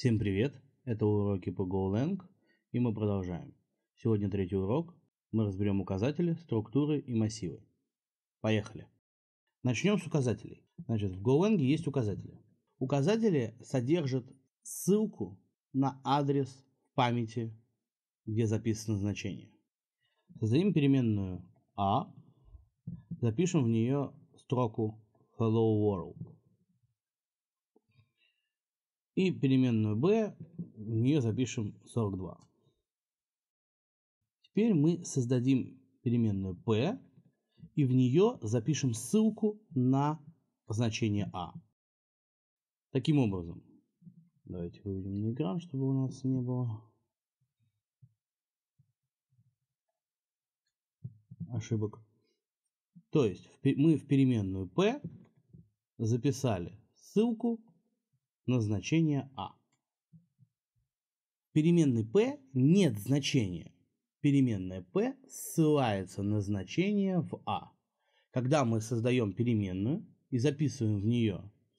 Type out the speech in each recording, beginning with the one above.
Всем привет! Это уроки по GoLang и мы продолжаем. Сегодня третий урок. Мы разберем указатели, структуры и массивы. Поехали! Начнем с указателей. Значит, в GoLang есть указатели. Указатели содержат ссылку на адрес в памяти, где записано значение. Создадим переменную a, «а», запишем в нее строку hello world. И переменную b, в нее запишем 42. Теперь мы создадим переменную p, и в нее запишем ссылку на значение a. «А». Таким образом, давайте выведем на экран, чтобы у нас не было ошибок. То есть мы в переменную p записали ссылку назначения А. Переменной P нет значения. Переменная P ссылается на значение в А. Когда мы создаем переменную и записываем в нее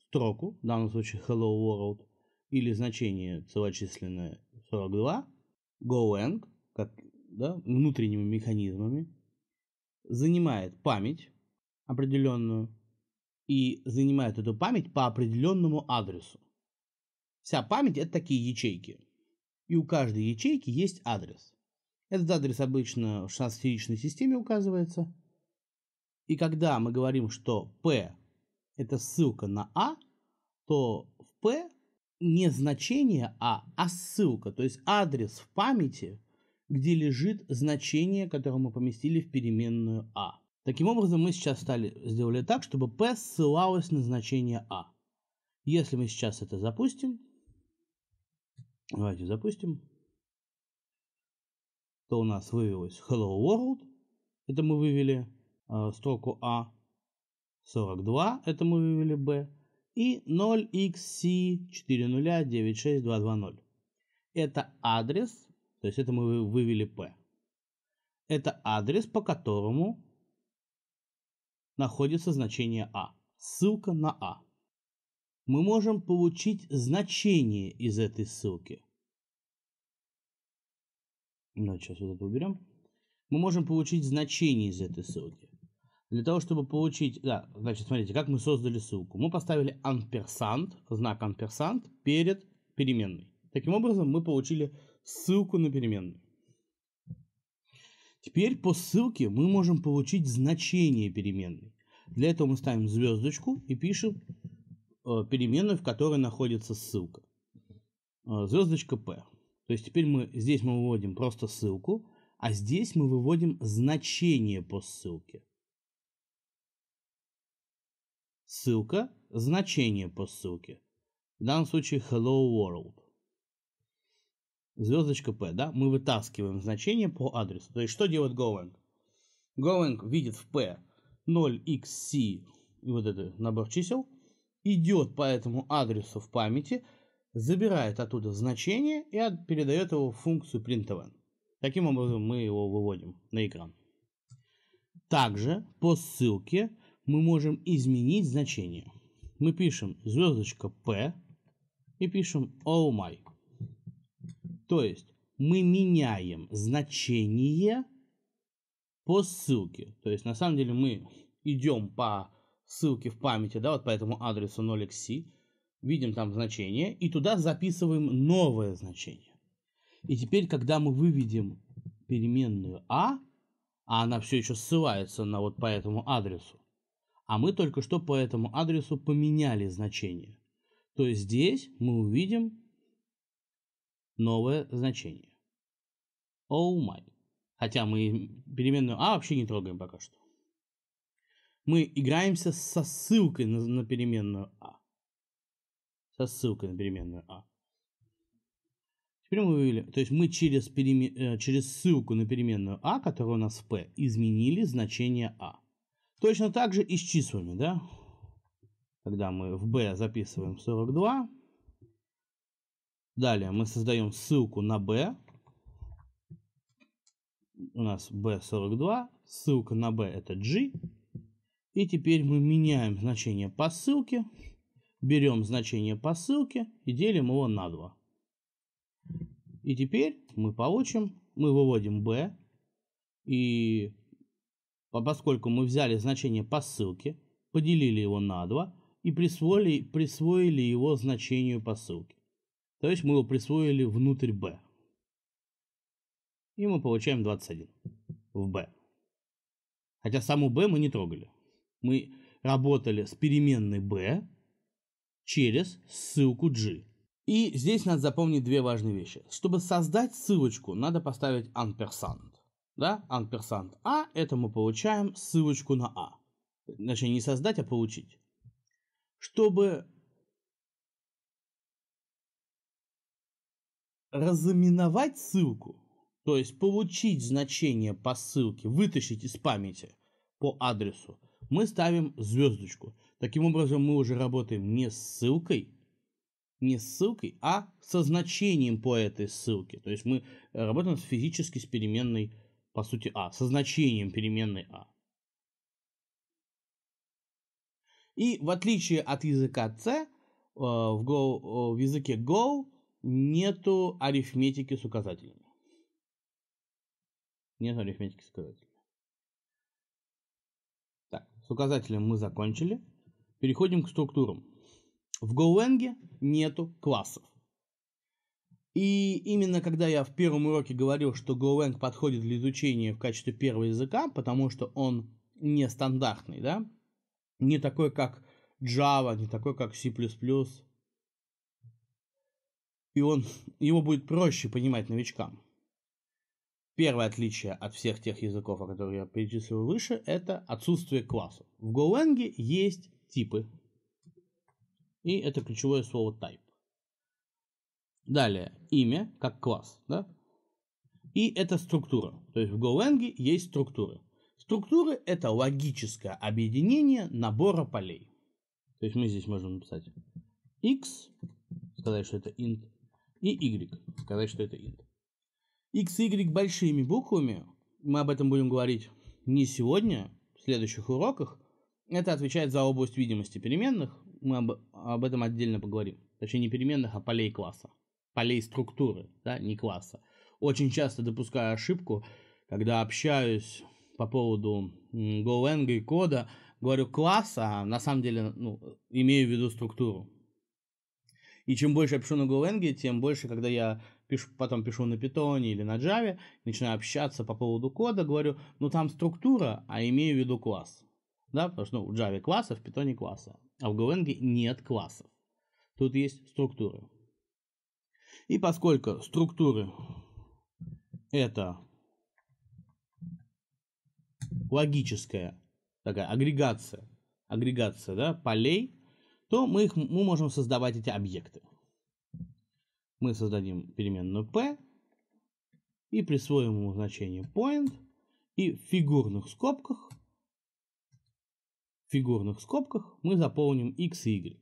строку, в данном случае Hello World, или значение целочисленное 42, GoEng, как да, внутренними механизмами, занимает память определенную и занимает эту память по определенному адресу. Вся память это такие ячейки. И у каждой ячейки есть адрес. Этот адрес обычно в шансферичной системе указывается. И когда мы говорим, что P это ссылка на a, «А», то в P не значение А, а ссылка, то есть адрес в памяти, где лежит значение, которое мы поместили в переменную a. «А». Таким образом, мы сейчас стали, сделали так, чтобы P ссылалась на значение a. «А». Если мы сейчас это запустим, Давайте запустим. То у нас вывелось Hello World. Это мы вывели э, строку А. 42 это мы вывели Б. И 0xc4096220. Это адрес, то есть это мы вывели P. Это адрес, по которому находится значение А. Ссылка на А мы можем получить значение из этой ссылки. Ну, сейчас вот это уберем. Мы можем получить значение из этой ссылки. Для того, чтобы получить... Да, значит, смотрите, как мы создали ссылку. Мы поставили амперсант, знак амперсант, перед переменной. Таким образом, мы получили ссылку на переменную. Теперь по ссылке мы можем получить значение переменной. Для этого мы ставим звездочку и пишем Э, переменную, в которой находится ссылка. Э, звездочка P. То есть теперь мы здесь мы выводим просто ссылку, а здесь мы выводим значение по ссылке. Ссылка, значение по ссылке. В данном случае Hello World. Звездочка P, да? Мы вытаскиваем значение по адресу. То есть что делает Golang? Golang видит в P 0xc и вот этот набор чисел – идет по этому адресу в памяти, забирает оттуда значение и передает его в функцию printfn. Таким образом мы его выводим на экран. Также по ссылке мы можем изменить значение. Мы пишем звездочка P и пишем Oh my. То есть мы меняем значение по ссылке. То есть на самом деле мы идем по ссылки в памяти, да, вот по этому адресу 0xc, видим там значение, и туда записываем новое значение. И теперь, когда мы выведем переменную а, а она все еще ссылается на вот по этому адресу, а мы только что по этому адресу поменяли значение, то есть здесь мы увидим новое значение. Oh my. Хотя мы переменную а вообще не трогаем пока что мы играемся со ссылкой на, на переменную А. Со ссылкой на переменную А. Теперь мы вывели, то есть мы через, переме, э, через ссылку на переменную А, которая у нас в P, изменили значение А. Точно так же и с числами, да? Когда мы в B записываем 42, Далее мы создаем ссылку на B. У нас B42. Ссылка на B это G. И теперь мы меняем значение по ссылке, берем значение по ссылке и делим его на 2. И теперь мы получим, мы выводим b, и поскольку мы взяли значение по ссылке, поделили его на 2 и присвоили, присвоили его значению по ссылке. То есть мы его присвоили внутрь b. И мы получаем 21 в b. Хотя саму b мы не трогали мы работали с переменной b через ссылку g. И здесь надо запомнить две важные вещи. Чтобы создать ссылочку, надо поставить ampersand. Да, ampersand a, это мы получаем ссылочку на a. «А». Значит, не создать, а получить. Чтобы разыменовать ссылку, то есть получить значение по ссылке, вытащить из памяти по адресу, мы ставим звездочку. Таким образом, мы уже работаем не с ссылкой, не с ссылкой, а со значением по этой ссылке. То есть мы э, работаем с физически с переменной, по сути, а, со значением переменной а. И в отличие от языка C, э, в, Go, э, в языке Go нету арифметики с указателями. Нету арифметики с указателями. С указателем мы закончили. Переходим к структурам. В GoLang нету классов. И именно когда я в первом уроке говорил, что GoLang подходит для изучения в качестве первого языка, потому что он нестандартный, да, не такой, как Java, не такой, как C++, и он, его будет проще понимать новичкам. Первое отличие от всех тех языков, о которых я перечислил выше, это отсутствие классов. В Golang есть типы. И это ключевое слово type. Далее, имя как класс. Да? И это структура. То есть в Golang есть структуры. Структуры – это логическое объединение набора полей. То есть мы здесь можем написать x, сказать, что это int, и y, сказать, что это int. XY большими буквами, мы об этом будем говорить не сегодня, в следующих уроках, это отвечает за область видимости переменных, мы об, об этом отдельно поговорим. Точнее, не переменных, а полей класса, полей структуры, да, не класса. Очень часто допускаю ошибку, когда общаюсь по поводу GoLang и кода, говорю класса, а на самом деле ну, имею в виду структуру. И чем больше я пишу на GoLang, тем больше, когда я пишу, потом пишу на питоне или на Java, начинаю общаться по поводу кода, говорю, ну там структура, а имею в виду класс. Да, потому что ну, в Java класса, в питоне класса, а в Golang нет классов. Тут есть структуры. И поскольку структуры это логическая такая агрегация, агрегация да, полей, то мы, их, мы можем создавать эти объекты мы создадим переменную p и присвоим ему значение point и в фигурных скобках в фигурных скобках мы заполним x и y.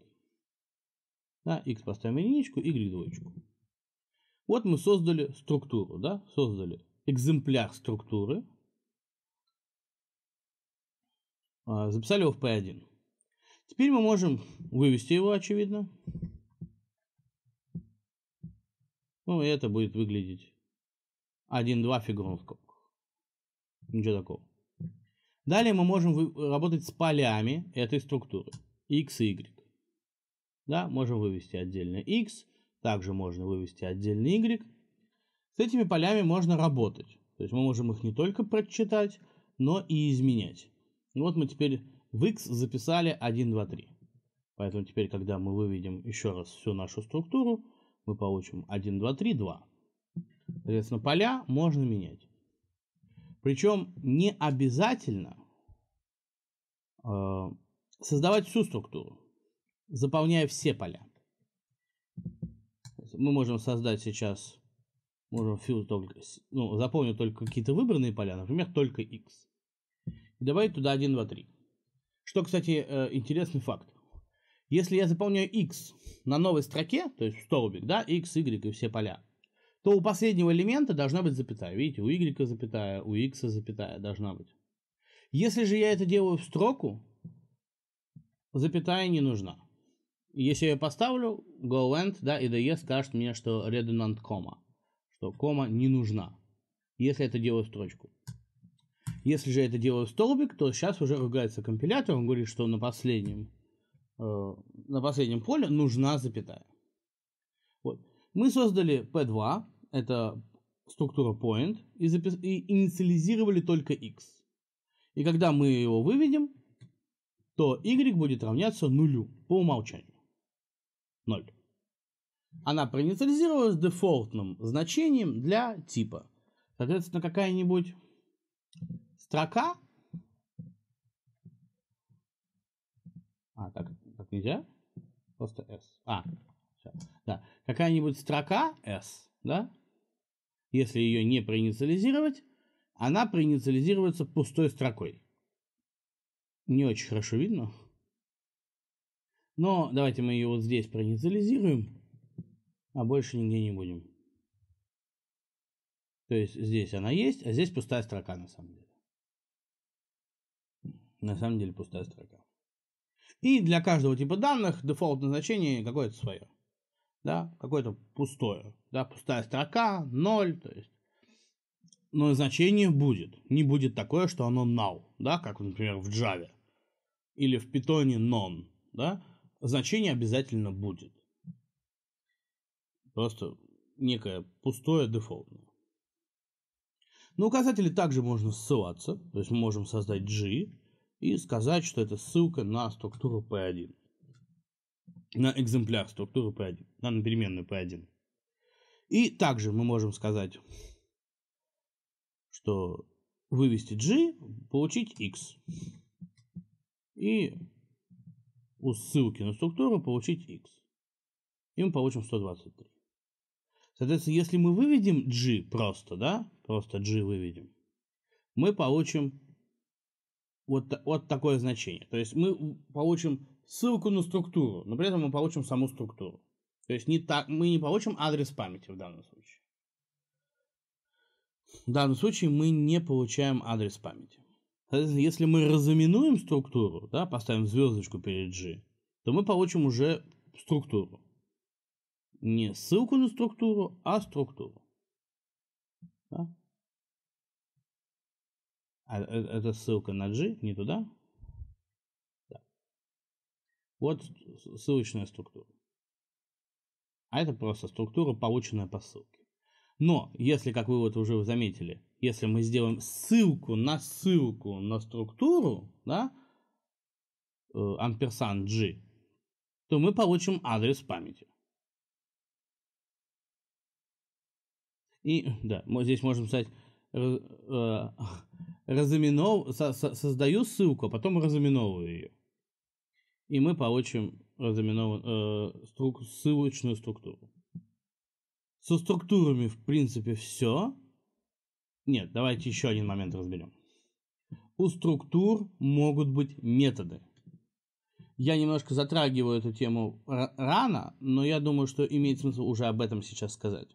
Да, x поставим единичку, y двоечку. Вот мы создали структуру, да, создали экземпляр структуры. А, записали его в P1. Теперь мы можем вывести его, очевидно, ну, и это будет выглядеть 1-2 фигурных скобок, Ничего такого. Далее мы можем работать с полями этой структуры. X и Y. Да, можем вывести отдельно X. Также можно вывести отдельно Y. С этими полями можно работать. То есть мы можем их не только прочитать, но и изменять. Ну, вот мы теперь в X записали 1, 2, 3. Поэтому теперь, когда мы выведем еще раз всю нашу структуру, мы получим 1, 2, 3, 2. Соответственно, поля можно менять. Причем не обязательно э, создавать всю структуру, заполняя все поля. Мы можем создать сейчас, можем только, ну, заполнить только какие-то выбранные поля, например, только x. И добавить туда 1, 2, 3. Что, кстати, э, интересный факт. Если я заполняю x на новой строке, то есть столбик, да, x, y и все поля, то у последнего элемента должна быть запятая. Видите, у y запятая, у x запятая должна быть. Если же я это делаю в строку, запятая не нужна. Если я поставлю go end, да, и IDE скажет мне, что redundant comma, что кома не нужна, если это делаю в строчку. Если же я это делаю в столбик, то сейчас уже ругается компилятор, он говорит, что на последнем Э, на последнем поле нужна запятая. Вот. Мы создали P2, это структура point, и, запис... и инициализировали только x. И когда мы его выведем, то y будет равняться нулю по умолчанию. 0. Она проинициализировалась дефолтным значением для типа. Соответственно, какая-нибудь строка. А, так, так нельзя? Просто S. А, сейчас. да. Какая-нибудь строка S, да? Если ее не проинициализировать, она проинициализируется пустой строкой. Не очень хорошо видно. Но давайте мы ее вот здесь проинициализируем, а больше нигде не будем. То есть здесь она есть, а здесь пустая строка на самом деле. На самом деле пустая строка. И для каждого типа данных дефолтное значение какое-то свое. Да, какое-то пустое. Да, пустая строка, ноль, то есть. Но значение будет. Не будет такое, что оно null, да, как, например, в Java. Или в Python non, да. Значение обязательно будет. Просто некое пустое дефолтное. На указатели также можно ссылаться, то есть мы можем создать G, и сказать, что это ссылка на структуру P1. На экземпляр структуры P1, на переменную P1. И также мы можем сказать, что вывести G, получить X. И у ссылки на структуру получить X. И мы получим 123. Соответственно, если мы выведем G просто, да, просто G выведем, мы получим вот, вот такое значение. То есть мы получим ссылку на структуру, но при этом мы получим саму структуру. То есть не так, мы не получим адрес памяти в данном случае. В данном случае мы не получаем адрес памяти. Соответственно, если мы разоминуем структуру, да, поставим звездочку перед G, то мы получим уже структуру. Не ссылку на структуру, а структуру. Да? А, э, это ссылка на G, не туда. Да. Вот ссылочная структура. А это просто структура, полученная по ссылке. Но, если, как вы вот уже заметили, если мы сделаем ссылку на ссылку на структуру, да, э, амперсан G, то мы получим адрес памяти. И, да, мы здесь можем сказать, э, разыменов... со со создаю ссылку, а потом разыменовываю ее. И мы получим разыменован... э, струк... ссылочную структуру. Со структурами, в принципе, все. Нет, давайте еще один момент разберем. У структур могут быть методы. Я немножко затрагиваю эту тему рано, но я думаю, что имеет смысл уже об этом сейчас сказать.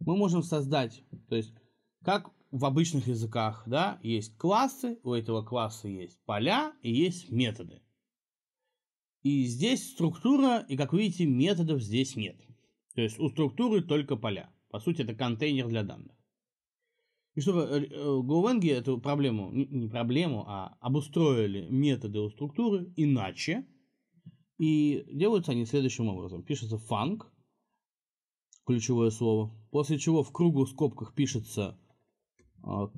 Мы можем создать, то есть как в обычных языках, да, есть классы, у этого класса есть поля и есть методы. И здесь структура, и как видите, методов здесь нет. То есть у структуры только поля. По сути, это контейнер для данных. И чтобы GoLang э, э, эту проблему, не проблему, а обустроили методы у структуры иначе, и делаются они следующим образом. Пишется func, ключевое слово, после чего в кругу в скобках пишется а,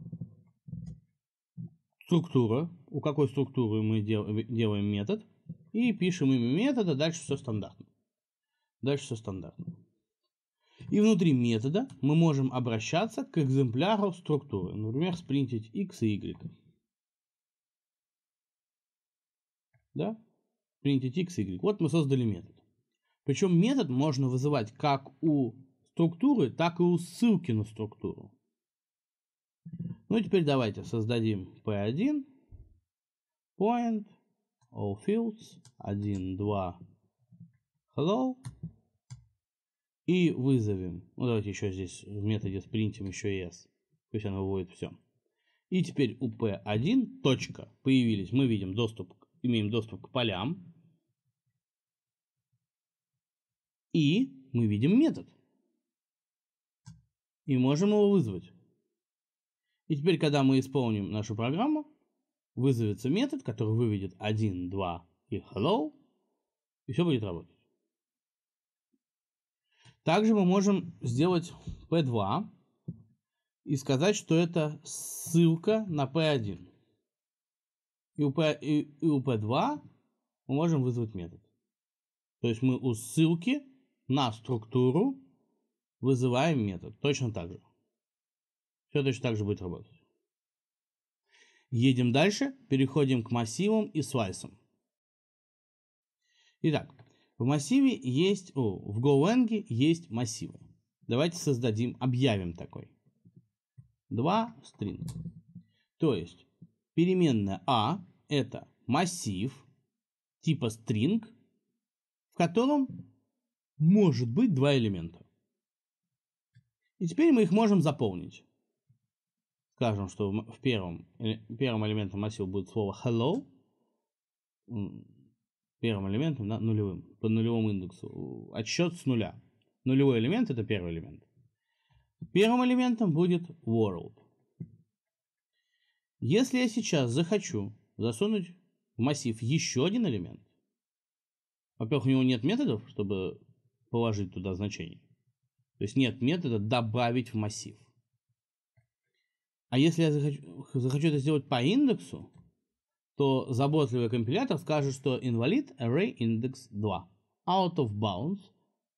структура, у какой структуры мы э, делаем метод, и пишем имя метода, дальше все стандартно. Дальше все стандартно. И внутри метода мы можем обращаться к экземпляру структуры, например, спринтить x и y. Да? Спринтить x и y. Вот мы создали метод. Причем метод можно вызывать как у структуры, так и у ссылки на структуру. Ну теперь давайте создадим P1 point all fields 1, 2 hello и вызовем. Ну давайте еще здесь в методе спринтим еще s. Пусть она выводит все. И теперь у p1 точка появились. Мы видим доступ, имеем доступ к полям. И мы видим метод. И можем его вызвать. И теперь, когда мы исполним нашу программу, вызовется метод, который выведет 1, 2 и hello, и все будет работать. Также мы можем сделать P2 и сказать, что это ссылка на P1. И у, P, и, и у P2 мы можем вызвать метод. То есть мы у ссылки на структуру вызываем метод. Точно так же. Все точно так же будет работать. Едем дальше, переходим к массивам и слайсам. Итак, в массиве есть, о, в GoLang есть массивы. Давайте создадим, объявим такой. два string. То есть переменная a «А» это массив типа string, в котором может быть два элемента. И теперь мы их можем заполнить скажем, что в первом, первом элементом массива будет слово hello, первым элементом да, нулевым, по нулевому индексу, отсчет с нуля. Нулевой элемент – это первый элемент. Первым элементом будет world. Если я сейчас захочу засунуть в массив еще один элемент, во-первых, у него нет методов, чтобы положить туда значение. То есть нет метода добавить в массив – а если я захочу, захочу это сделать по индексу, то заботливый компилятор скажет, что инвалид array index 2 out of bounds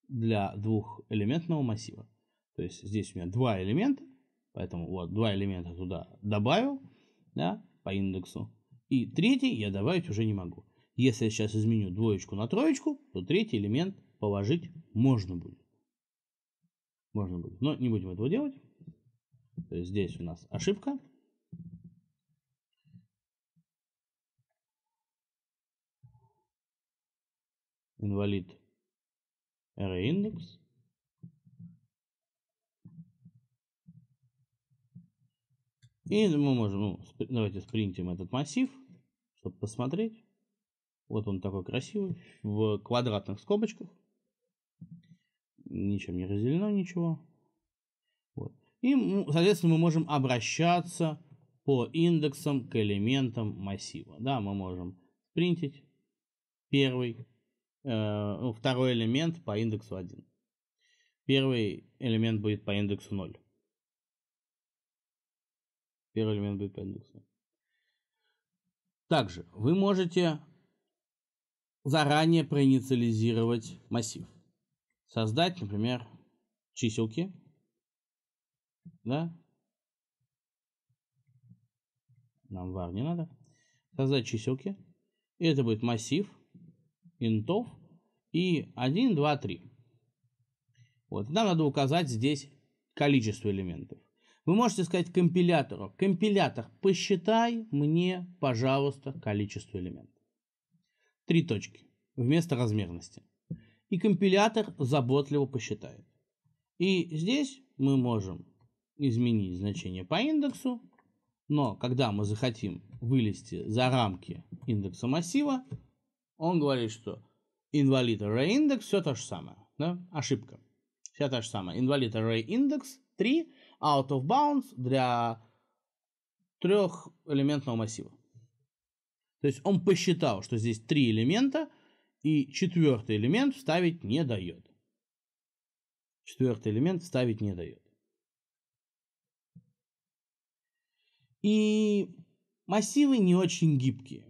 для двухэлементного массива. То есть здесь у меня два элемента, поэтому вот два элемента туда добавил да, по индексу. И третий я добавить уже не могу. Если я сейчас изменю двоечку на троечку, то третий элемент положить можно будет. Можно будет, но не будем этого делать. То есть здесь у нас ошибка. Инвалид array индекс. И мы можем, ну, давайте спринтим этот массив, чтобы посмотреть. Вот он такой красивый, в квадратных скобочках. Ничем не разделено ничего. И, соответственно, мы можем обращаться по индексам к элементам массива. Да, мы можем спринтить первый, э, ну, второй элемент по индексу 1. Первый элемент будет по индексу 0. Первый элемент будет по индексу. Также вы можете заранее проинициализировать массив. Создать, например, чиселки да? Нам var не надо. Создать чиселки. И это будет массив интов. И 1, 2, 3. Вот. Нам надо указать здесь количество элементов. Вы можете сказать компилятору, компилятор, посчитай мне, пожалуйста, количество элементов. Три точки вместо размерности. И компилятор заботливо посчитает. И здесь мы можем изменить значение по индексу, но когда мы захотим вылезти за рамки индекса массива, он говорит, что инвалид array индекс все то же самое. Да? Ошибка. Все то же самое. Инвалид array индекс 3 out of bounds для трехэлементного массива. То есть он посчитал, что здесь три элемента, и четвертый элемент вставить не дает. Четвертый элемент вставить не дает. И массивы не очень гибкие.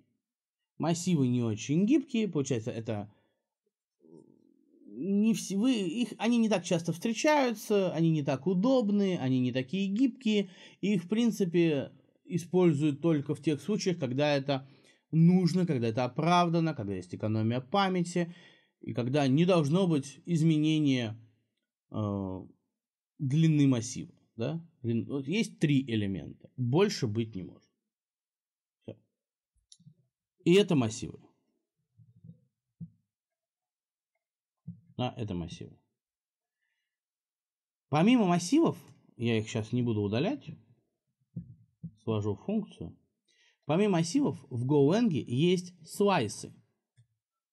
Массивы не очень гибкие, получается, это не все, вы, их, они не так часто встречаются, они не так удобны, они не такие гибкие, и их, в принципе, используют только в тех случаях, когда это нужно, когда это оправдано, когда есть экономия памяти, и когда не должно быть изменения э, длины массива, да? Говорит, ну, вот есть три элемента. Больше быть не может. Все. И это массивы. Да, это массивы. Помимо массивов, я их сейчас не буду удалять, сложу функцию. Помимо массивов в GoLang есть слайсы,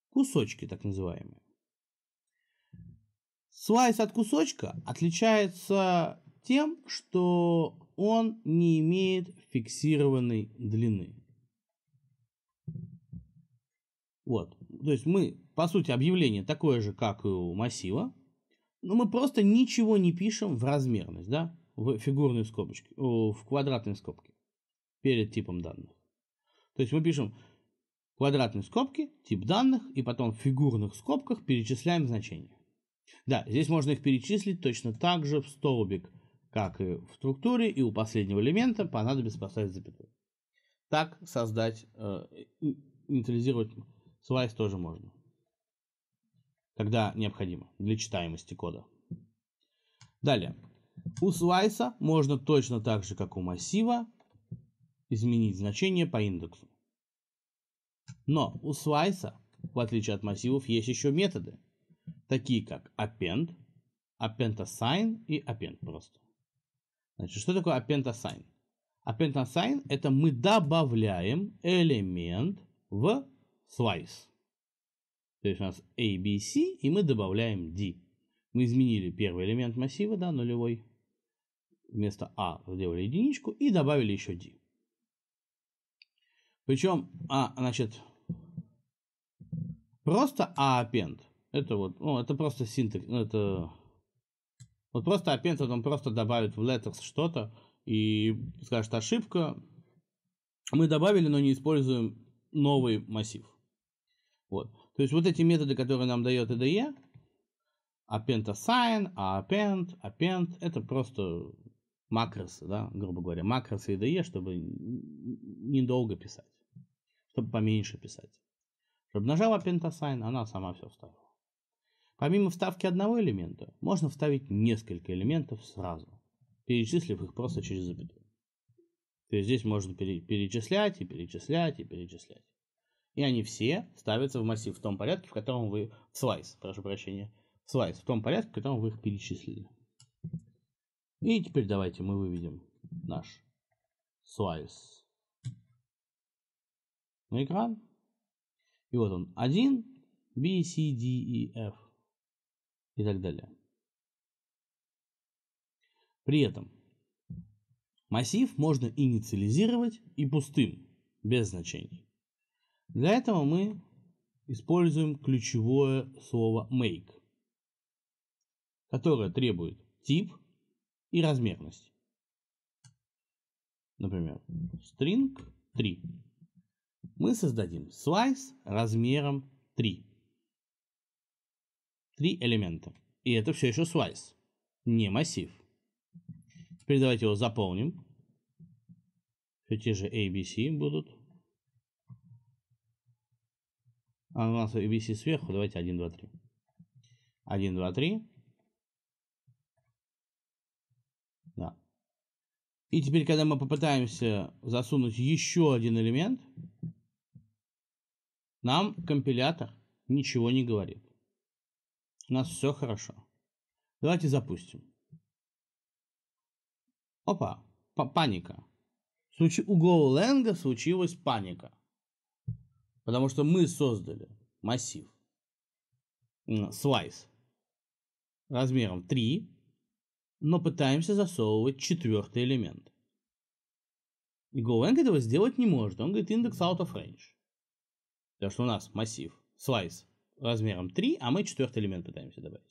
кусочки так называемые. Слайс от кусочка отличается тем, что он не имеет фиксированной длины. Вот. То есть мы, по сути, объявление такое же, как и у массива, но мы просто ничего не пишем в размерность, да, в фигурную скобочку, в квадратные скобки перед типом данных. То есть мы пишем квадратные скобки, тип данных, и потом в фигурных скобках перечисляем значения. Да, здесь можно их перечислить точно так же в столбик – как и в структуре, и у последнего элемента понадобится поставить запятую. Так создать, э, инициализировать slice тоже можно. Когда необходимо, для читаемости кода. Далее. У слайса можно точно так же, как у массива, изменить значение по индексу. Но у слайса, в отличие от массивов, есть еще методы, такие как append, append assign и append просто. Значит, что такое append-assign? Append-assign – это мы добавляем элемент в slice. То есть у нас A, B, C, и мы добавляем D. Мы изменили первый элемент массива, да, нулевой. Вместо a а сделали единичку и добавили еще D. Причем, а, значит, просто A append. Это вот, ну, это просто синтекс, ну, это вот просто Append, он просто добавит в letters что-то и скажет ошибка. Мы добавили, но не используем новый массив. Вот. То есть вот эти методы, которые нам дает IDE, append assign, append, append, это просто макросы, да, грубо говоря, макросы IDE, чтобы недолго писать, чтобы поменьше писать. Чтобы нажал append assign, она сама все вставила. Помимо вставки одного элемента, можно вставить несколько элементов сразу, перечислив их просто через запятую. То есть здесь можно перечислять и перечислять и перечислять. И они все ставятся в массив в том порядке, в котором вы... В слайс, прошу прощения. В слайс, в том порядке, в котором вы их перечислили. И теперь давайте мы выведем наш слайс на экран. И вот он. 1, B, C, D, E, F и так далее. При этом массив можно инициализировать и пустым, без значений. Для этого мы используем ключевое слово make, которое требует тип и размерность. Например, string 3. Мы создадим слайс размером 3. Три элемента. И это все еще slice, не массив. Теперь давайте его заполним. Все те же ABC будут. А у нас ABC сверху. Давайте 1, 2, 3. 1, 2, 3. Да. И теперь, когда мы попытаемся засунуть еще один элемент, нам компилятор ничего не говорит. У нас все хорошо. Давайте запустим. Опа, паника. В случае у GoLang случилась паника. Потому что мы создали массив слайс размером 3, но пытаемся засовывать четвертый элемент. И GoLang этого сделать не может. Он говорит индекс out of range. Потому что у нас массив slice размером 3, а мы четвертый элемент пытаемся добавить.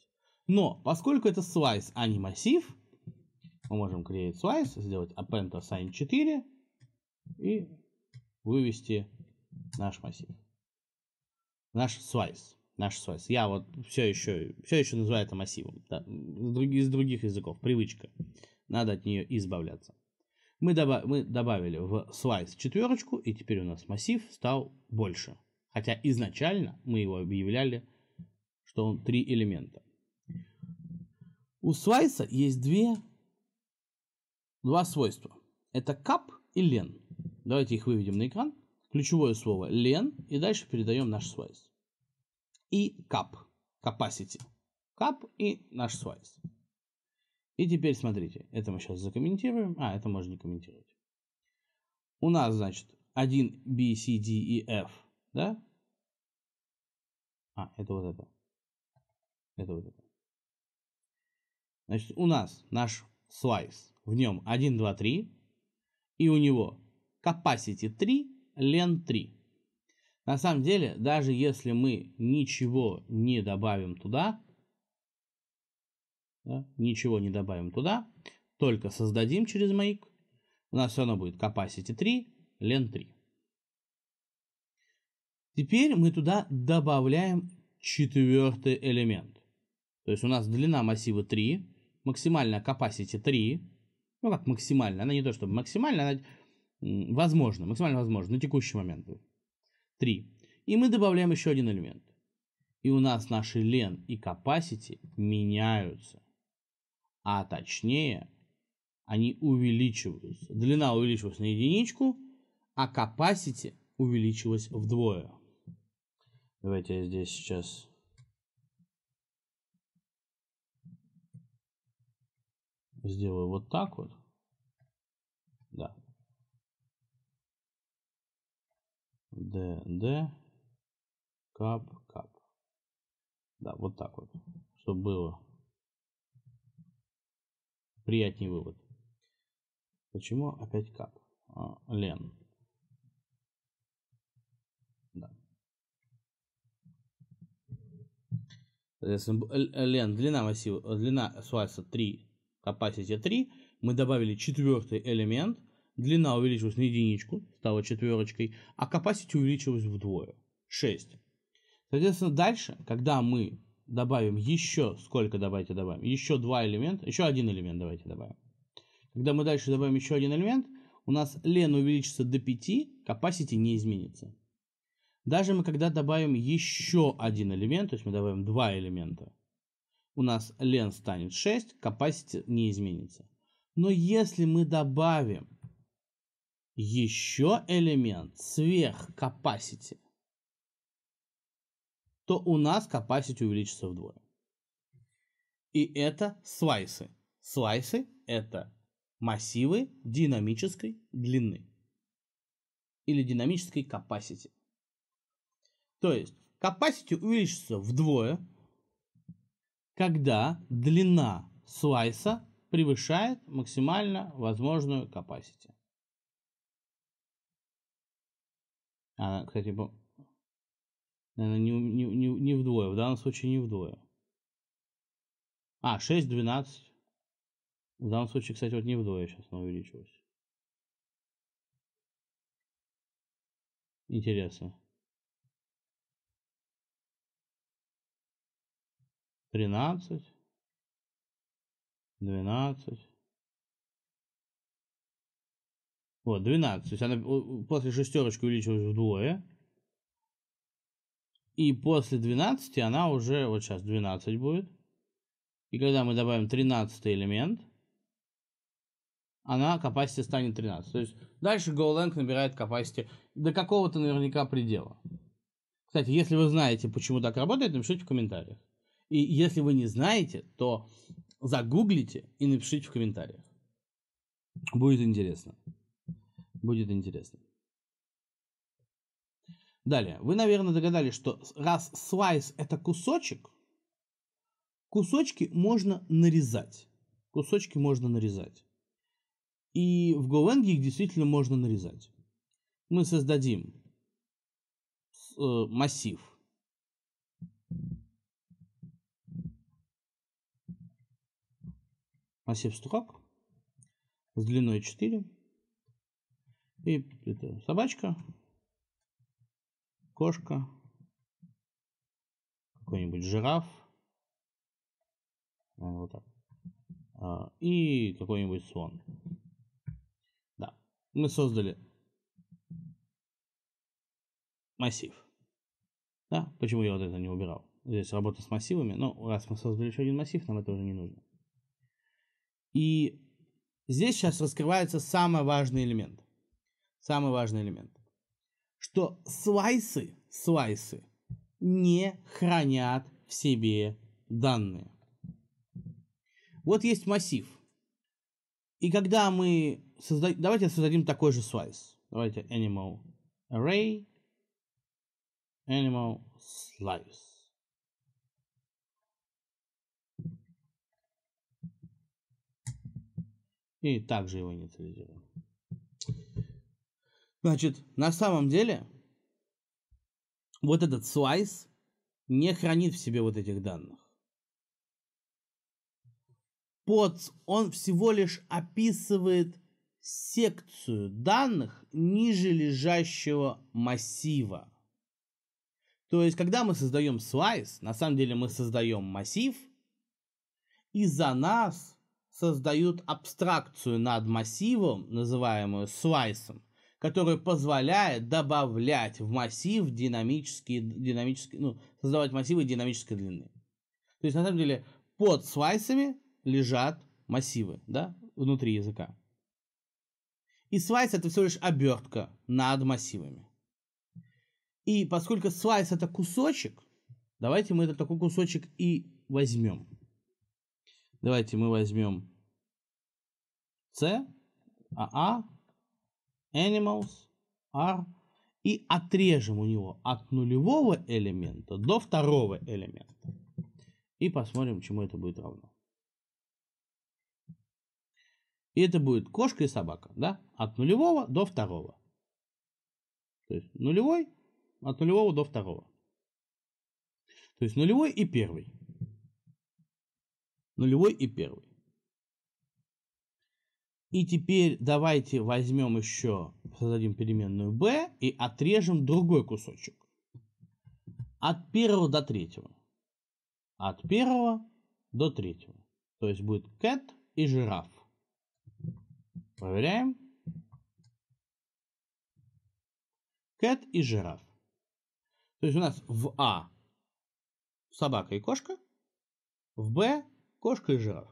Но поскольку это слайс, а не массив, мы можем create slice, сделать append assign 4 и вывести наш массив. Наш слайс. Наш слайс. Я вот все еще, все еще называю это массивом. Да, из других языков. Привычка. Надо от нее избавляться. Мы, добав мы добавили в слайс четверочку, и теперь у нас массив стал больше. Хотя изначально мы его объявляли, что он три элемента. У свайса есть две, два свойства. Это кап и лен. Давайте их выведем на экран. Ключевое слово лен. И дальше передаем наш свайс. И кап. Capacity. Кап и наш свайс. И теперь смотрите. Это мы сейчас закомментируем. А, это можно не комментировать. У нас, значит, 1, B, C, D и e, F да? А, это вот это. Это вот это. Значит, у нас наш слайс, в нем 1, 2, 3, и у него capacity 3, лен 3. На самом деле, даже если мы ничего не добавим туда, да, ничего не добавим туда, только создадим через make, у нас все равно будет capacity 3, лен 3. Теперь мы туда добавляем четвертый элемент. То есть у нас длина массива 3, максимальная capacity 3. Ну как максимально, она не то чтобы максимальная, она возможно, максимально возможно на текущий момент. 3. И мы добавляем еще один элемент. И у нас наши len и capacity меняются. А точнее, они увеличиваются. Длина увеличилась на единичку, а capacity увеличилась вдвое. Давайте я здесь сейчас... Сделаю вот так вот. Да. Д, Д, кап, кап. Да, вот так вот, чтобы было приятнее вывод. Почему опять кап? А, лен. Э, лен, длина массива, э, длина слайса 3, capacity 3. Мы добавили четвертый элемент. Длина увеличилась на единичку, стала четверочкой, а capacity увеличилась вдвое, 6. Соответственно, дальше, когда мы добавим еще, сколько давайте добавим, еще два элемента, еще один элемент давайте добавим. Когда мы дальше добавим еще один элемент, у нас лен увеличится до 5, capacity не изменится. Даже мы когда добавим еще один элемент, то есть мы добавим два элемента, у нас len станет 6, capacity не изменится. Но если мы добавим еще элемент сверх capacity, то у нас capacity увеличится вдвое. И это слайсы. Слайсы – это массивы динамической длины или динамической capacity. То есть capacity увеличится вдвое, когда длина слайса превышает максимально возможную capacity. Она, кстати, наверное, не, не, не, не вдвое, в данном случае не вдвое. А, 6, 12. В данном случае, кстати, вот не вдвое сейчас она увеличилась. Интересно. тринадцать, двенадцать. Вот, двенадцать, То есть она после шестерочки увеличилась вдвое. И после двенадцати она уже, вот сейчас двенадцать будет. И когда мы добавим тринадцатый элемент, она капасти станет 13. То есть дальше GoLang набирает капасти до какого-то наверняка предела. Кстати, если вы знаете, почему так работает, напишите в комментариях. И если вы не знаете, то загуглите и напишите в комментариях. Будет интересно. Будет интересно. Далее. Вы, наверное, догадались, что раз слайс это кусочек, кусочки можно нарезать. Кусочки можно нарезать. И в GoLang их действительно можно нарезать. Мы создадим э, массив осев стукак с длиной 4. И это собачка, кошка, какой-нибудь жираф. Ну, вот так. А, и какой-нибудь слон. Да. Мы создали массив. Да, почему я вот это не убирал? Здесь работа с массивами. Но ну, раз мы создали еще один массив, нам это уже не нужно. И здесь сейчас раскрывается самый важный элемент. Самый важный элемент. Что слайсы, слайсы не хранят в себе данные. Вот есть массив. И когда мы создаем... Давайте создадим такой же слайс. Давайте animal array, animal slice. И также его инициализируем. Значит, на самом деле, вот этот слайс не хранит в себе вот этих данных. Под он всего лишь описывает секцию данных ниже лежащего массива. То есть, когда мы создаем слайс, на самом деле мы создаем массив, и за нас создают абстракцию над массивом, называемую слайсом, который позволяет добавлять в массив динамические, динамические, ну, создавать массивы динамической длины. То есть, на самом деле, под слайсами лежат массивы, да, внутри языка. И слайс это всего лишь обертка над массивами. И поскольку слайс это кусочек, давайте мы этот такой кусочек и возьмем. Давайте мы возьмем C, AA, а, а, Animals, R и отрежем у него от нулевого элемента до второго элемента. И посмотрим, чему это будет равно. И это будет кошка и собака, да? От нулевого до второго. То есть нулевой от нулевого до второго. То есть нулевой и первый нулевой и первый. И теперь давайте возьмем еще, создадим переменную b и отрежем другой кусочек. От первого до третьего. От первого до третьего. То есть будет cat и жираф. Проверяем. Кэт и жираф. То есть у нас в А собака и кошка, в Б кошка и жираф.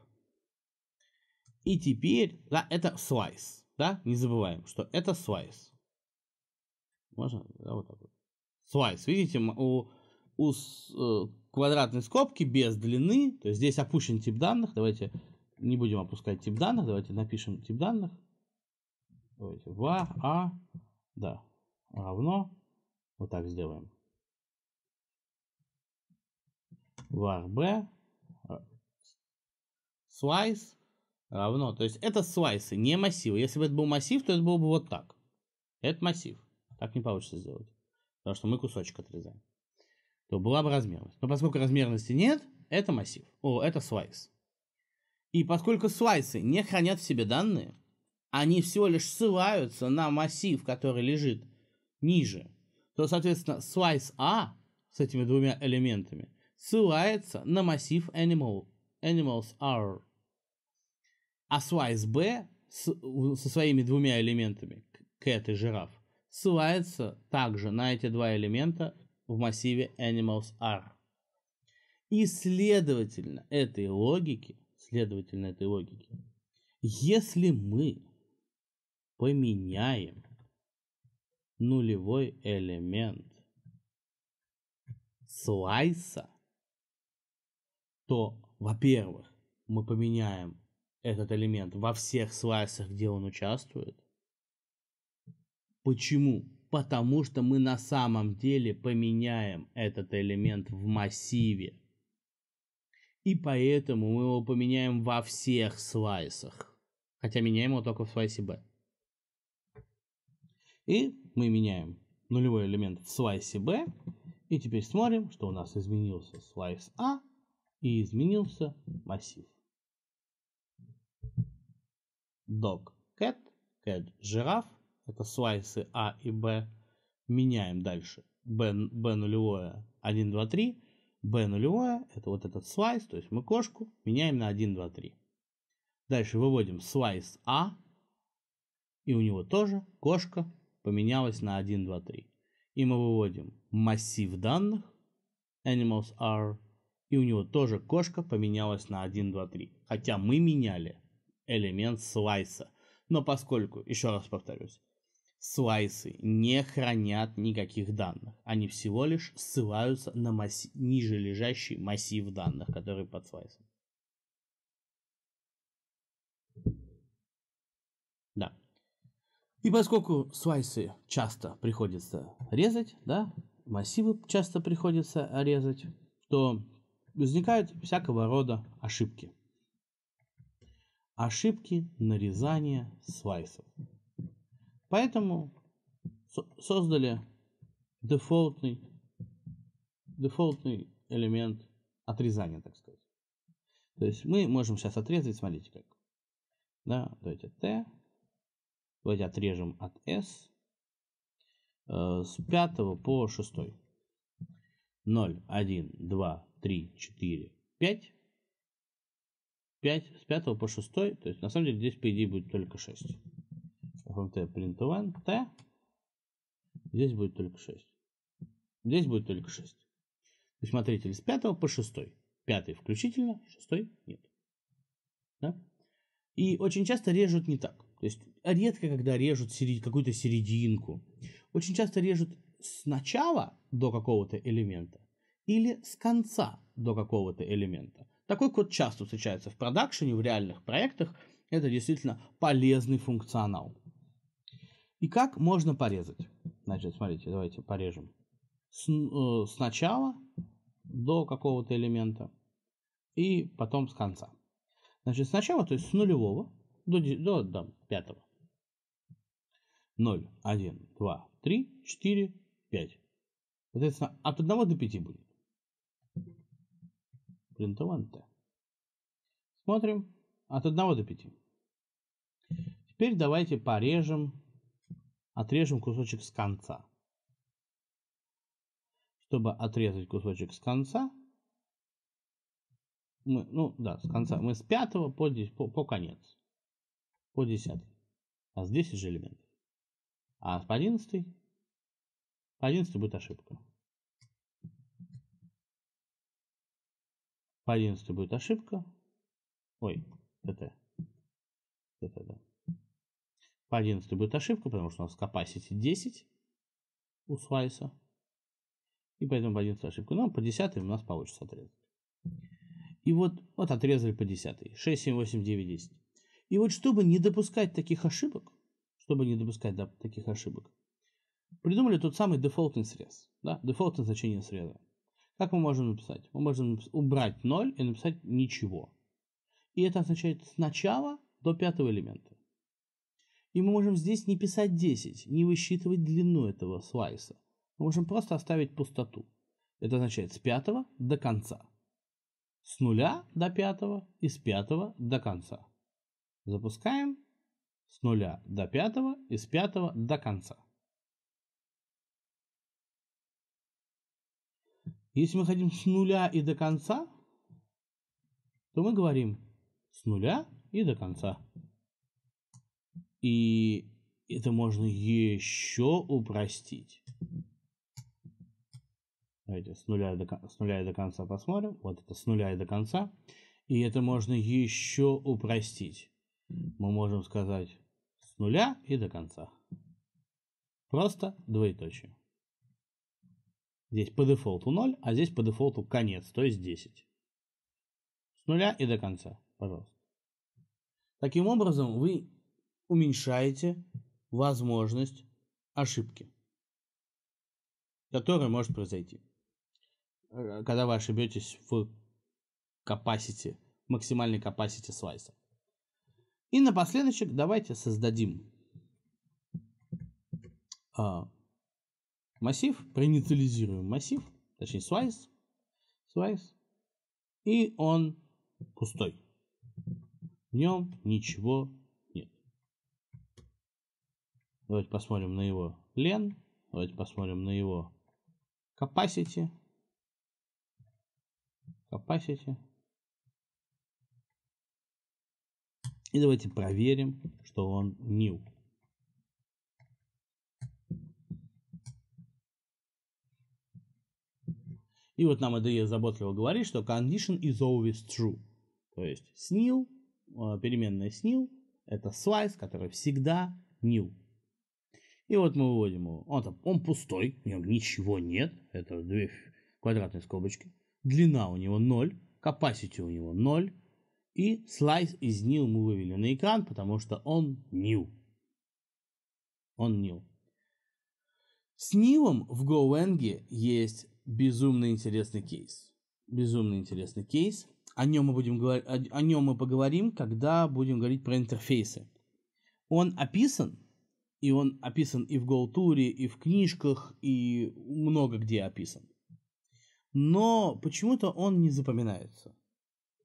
И теперь, да, это слайс, да, не забываем, что это слайс. Можно, да, вот так вот. Слайс, видите, у, у с, э, квадратной скобки без длины, то есть здесь опущен тип данных, давайте не будем опускать тип данных, давайте напишем тип данных. Давайте va, а, да, равно, вот так сделаем. var b slice равно, то есть это слайсы, не массивы. Если бы это был массив, то это было бы вот так. Это массив. Так не получится сделать, потому что мы кусочек отрезаем. То была бы размерность. Но поскольку размерности нет, это массив. О, это слайс. И поскольку слайсы не хранят в себе данные, они всего лишь ссылаются на массив, который лежит ниже, то, соответственно, слайс А с этими двумя элементами ссылается на массив animal, animals are. Асвайс а Б с, со своими двумя элементами, Кэт и Жираф, ссылается также на эти два элемента в массиве Animals R. И следовательно этой логике, следовательно этой логике, если мы поменяем нулевой элемент слайса, то, во-первых, мы поменяем этот элемент во всех слайсах, где он участвует. Почему? Потому что мы на самом деле поменяем этот элемент в массиве. И поэтому мы его поменяем во всех слайсах. Хотя меняем его только в слайсе B. И мы меняем нулевой элемент в слайсе B. И теперь смотрим, что у нас изменился слайс А и изменился массив dog cat, cat жираф, это слайсы А и Б. Меняем дальше. B, B нулевое 1, 2, 3. B нулевое, это вот этот слайс, то есть мы кошку меняем на 1, 2, 3. Дальше выводим слайс А, и у него тоже кошка поменялась на 1, 2, 3. И мы выводим массив данных, animals are, и у него тоже кошка поменялась на 1, 2, 3. Хотя мы меняли элемент слайса. Но поскольку, еще раз повторюсь, слайсы не хранят никаких данных, они всего лишь ссылаются на масс... ниже лежащий массив данных, который под слайсом. Да. И поскольку слайсы часто приходится резать, да, массивы часто приходится резать, то возникают всякого рода ошибки ошибки нарезания слайсов. Поэтому создали дефолтный, дефолтный элемент отрезания, так сказать. То есть мы можем сейчас отрезать, смотрите как. Да, давайте T. Давайте отрежем от S. с 5 э, по 6. 0, 1, 2, 3, 4, 5. 5, с 5 по 6, то есть на самом деле здесь по идее будет только 6. Функция print1 t, здесь будет только 6. Здесь будет только 6. То есть смотрите, с 5 по 6. 5 включительно, 6 нет. Да? И очень часто режут не так. То есть редко, когда режут серед... какую-то серединку. Очень часто режут с начала до какого-то элемента или с конца до какого-то элемента. Такой код часто встречается в продакшене, в реальных проектах. Это действительно полезный функционал. И как можно порезать? Значит, смотрите, давайте порежем. С, э, сначала до какого-то элемента и потом с конца. Значит, сначала, то есть с нулевого до, до, до пятого. 0, 1, 2, 3, 4, 5. Соответственно, от 1 до 5 будет. Блин, Смотрим от 1 до 5. Теперь давайте порежем, отрежем кусочек с конца. Чтобы отрезать кусочек с конца, мы, ну да, с конца, мы с пятого по, по, по конец, по десятый. А здесь же элемент. А по 11, по 11 будет ошибка. По 11 будет ошибка. Ой, это, это да. По 11 будет ошибка, потому что у нас capacity 10 у свайса. И поэтому по 11 ошибка. Но ну, а по 10 у нас получится отрезать. И вот, вот отрезали по 10. 6, 7, 8, 9, 10. И вот чтобы не допускать таких ошибок, чтобы не допускать да, таких ошибок, придумали тот самый дефолтный срез. Да? Дефолтное значение среза. Как мы можем написать? Мы можем убрать 0 и написать ничего. И это означает с начала до пятого элемента. И мы можем здесь не писать 10, не высчитывать длину этого слайса. Мы можем просто оставить пустоту. Это означает с пятого до конца. С нуля до пятого и с пятого до конца. Запускаем с нуля до пятого и с пятого до конца. Если мы хотим с нуля и до конца, то мы говорим с нуля и до конца. И это можно еще упростить. Давайте с нуля, до, с нуля и до конца посмотрим. Вот это с нуля и до конца. И это можно еще упростить. Мы можем сказать с нуля и до конца. Просто двоеточие. Здесь по дефолту 0, а здесь по дефолту конец, то есть 10. С нуля и до конца, пожалуйста. Таким образом, вы уменьшаете возможность ошибки, которая может произойти, э, когда вы ошибетесь в capacity, максимальной capacity слайса. И напоследок давайте создадим а, массив, проинициализируем массив, точнее slice, slice, и он пустой. В нем ничего нет. Давайте посмотрим на его len, давайте посмотрим на его capacity, capacity. И давайте проверим, что он new. И вот нам IDE заботливо говорит, что condition is always true. То есть snil, э, переменная snil, это slice, который всегда new. И вот мы выводим его. Он, там, он пустой, в нем ничего нет. Это две квадратные скобочки. Длина у него 0, capacity у него 0. И слайс из new мы вывели на экран, потому что он new. Он new. С нивом в GoEng есть Безумно интересный кейс. Безумно интересный кейс. О нем мы, будем говорить, о нем мы поговорим, когда будем говорить про интерфейсы. Он описан, и он описан и в Голтуре, и в книжках, и много где описан. Но почему-то он не запоминается.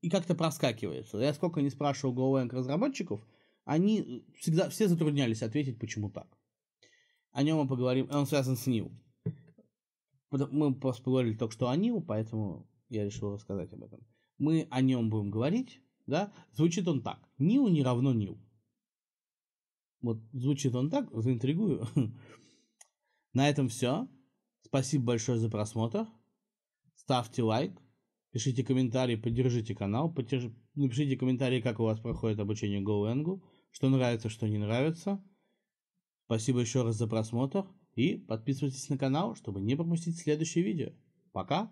И как-то проскакивается. Я сколько не спрашивал GoLang разработчиков, они всегда все затруднялись ответить, почему так. О нем мы поговорим, он связан с ним мы просто поговорили только что о Нил, поэтому я решил рассказать об этом. Мы о нем будем говорить, да? Звучит он так. Нил не равно Нил. Вот звучит он так, заинтригую. На этом все. Спасибо большое за просмотр. Ставьте лайк, пишите комментарии, поддержите канал, поддерж... напишите комментарии, как у вас проходит обучение GoLang, что нравится, что не нравится. Спасибо еще раз за просмотр и подписывайтесь на канал, чтобы не пропустить следующее видео. Пока!